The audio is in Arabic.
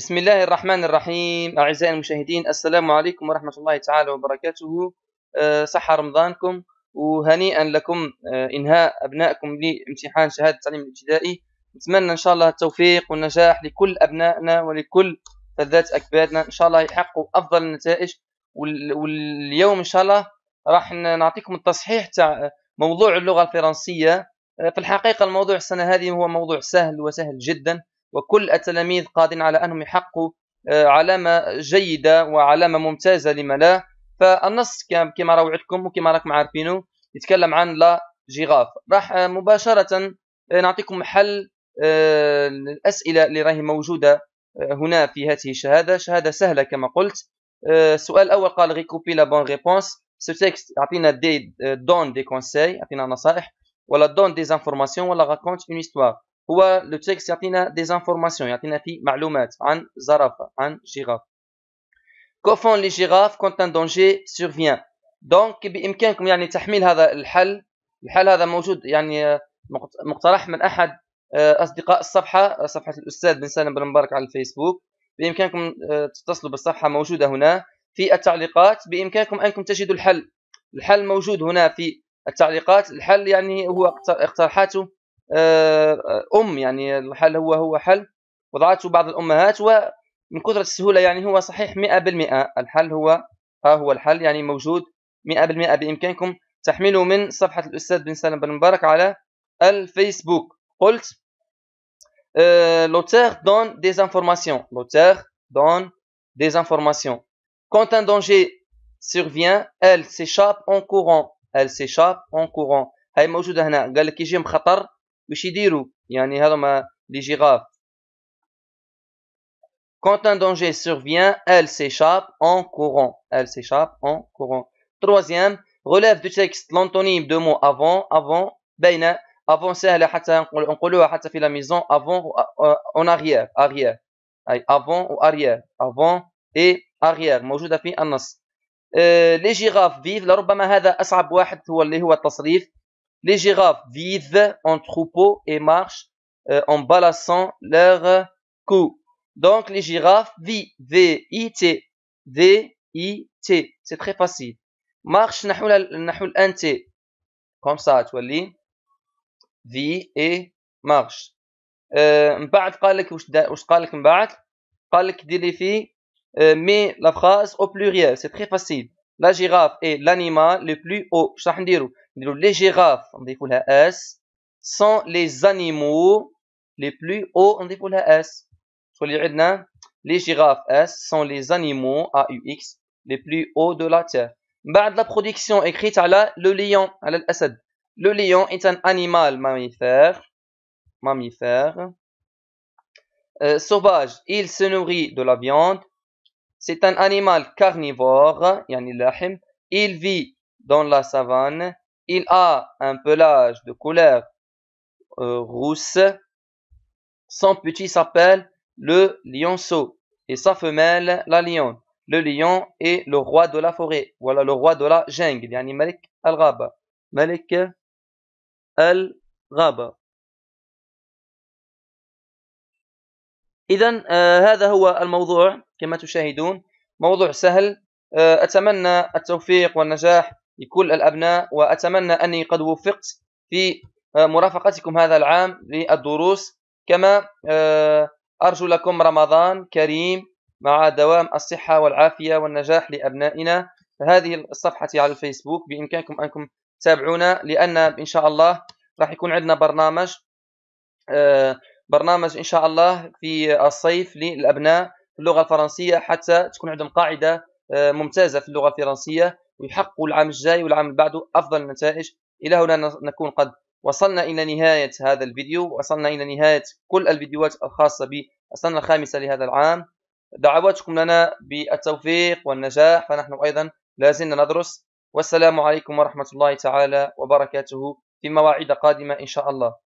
بسم الله الرحمن الرحيم أعزائي المشاهدين السلام عليكم ورحمة الله تعالى وبركاته آه، صحة رمضانكم وهنيئا لكم آه، إنهاء أبنائكم لامتحان شهادة التعليم الابتدائي نتمنى إن شاء الله التوفيق والنجاح لكل أبنائنا ولكل فذات أكبادنا إن شاء الله يحققوا أفضل النتائج واليوم إن شاء الله راح نعطيكم التصحيح تاع موضوع اللغة الفرنسية آه، في الحقيقة الموضوع السنة هذه هو موضوع سهل وسهل جدا وكل التلاميذ قادرين على أنهم يحققوا آه، علامة جيدة وعلامة ممتازة لما لا فالنص كما روعتكم وكما راكم عارفينه يتكلم عن لا جيغاف راح آه، مباشرة آه، نعطيكم حل الأسئلة اللي راهي موجودة هنا في هذه الشهادة شهادة سهلة كما قلت السؤال الأول قال ريكوبي لا بون ريبونس سو تيكست يعطينا دي دون دي كونساي يعطينا نصائح ولا دون دي زانفورماسيون ولا راكونت اون هيستوار هو لو تكست يعطينا ديزانفورماسيون يعطينا فيه معلومات عن زرافه عن جيراف كوفون لي جيراف كونت ان دونجي سورفيان دونك بامكانكم يعني تحميل هذا الحل الحل هذا موجود يعني آه، مقترح من احد آه، اصدقاء الصفحه آه، صفحه الاستاذ بن سالم بن مبارك على الفيسبوك بامكانكم تتصلوا بالصفحه موجوده هنا في التعليقات بامكانكم انكم تجدوا الحل الحل موجود هنا في التعليقات الحل يعني هو اقترحاته آه، آه، ام يعني الحل هو هو حل وضعته بعض الامهات ومن كثره السهوله يعني هو صحيح 100% الحل هو ها هو الحل يعني موجود 100% بامكانكم تحميله من صفحه الاستاذ بن سالم بن مبارك على الفيسبوك قلت لوتير آه، دون des informations دون ديزانفورماسيون كونت ان دونجي un ال survient elle s'échappe en courant elle s'échappe اون كورون هاي موجوده هنا قال لك يجي خطر باش يديروا يعني هذوما لي جيراف Quand un danger survient, elle s'échappe en courant. Elle s'échappe en courant. Troisième, relève du texte l'antonyme de mots avant, avant, baina, avant سهلة حتى نقولوها حتى في la maison avant euh, en arrière, arrière. avant ou arrière, avant et arrière موجودة في النص. les girafes vivent لربما هذا أصعب واحد هو اللي هو التصريف les girafes vivent en troupeau et marchent euh, en balançant leur cou. Donc les girafes vivent V I T V I T. C'est très facile. Marche nahoul nahoul N T. Comme ça, tu vois Vie et marche. Euh, قال ou واش قال لك من بعد mais la phrase au pluriel, c'est très facile. La girafe est l'animal le plus haut. Ça les girafes, on dit la S, sont les animaux les plus hauts, on dit la S. Les girafes S sont les animaux AUX les plus hauts de la terre. la production écrite la le lion, Le lion est un animal mammifère, mammifère euh, sauvage. Il se nourrit de la viande. C'est un animal carnivore, Il vit dans la savane il a un pelage de couleur euh, rousse. Son petit s'appelle le lionceau et sa femelle la lionne. Le lion est le roi de la forêt. Voilà le roi de la jungle. Yani Malik al-Raba. Malik al إذا هذا هو الموضوع كما تشاهدون موضوع سهل أتمنى التوفيق والنجاح لكل الأبناء وأتمنى أني قد وفقت في آه، مرافقتكم هذا العام للدروس كما آه، أرجو لكم رمضان كريم مع دوام الصحة والعافية والنجاح لأبنائنا فهذه الصفحة على الفيسبوك بإمكانكم أنكم تابعونا لأن إن شاء الله راح يكون عندنا برنامج آه، برنامج إن شاء الله في الصيف للأبناء في اللغة الفرنسية حتى تكون عندهم قاعدة ممتازة في اللغة الفرنسية ويحققوا العام الجاي والعام اللي بعده افضل النتائج الى هنا نكون قد وصلنا الى نهايه هذا الفيديو وصلنا الى نهايه كل الفيديوهات الخاصه بالسنه الخامسه لهذا العام دعواتكم لنا بالتوفيق والنجاح فنحن ايضا لازلنا ندرس والسلام عليكم ورحمه الله تعالى وبركاته في مواعيد قادمه ان شاء الله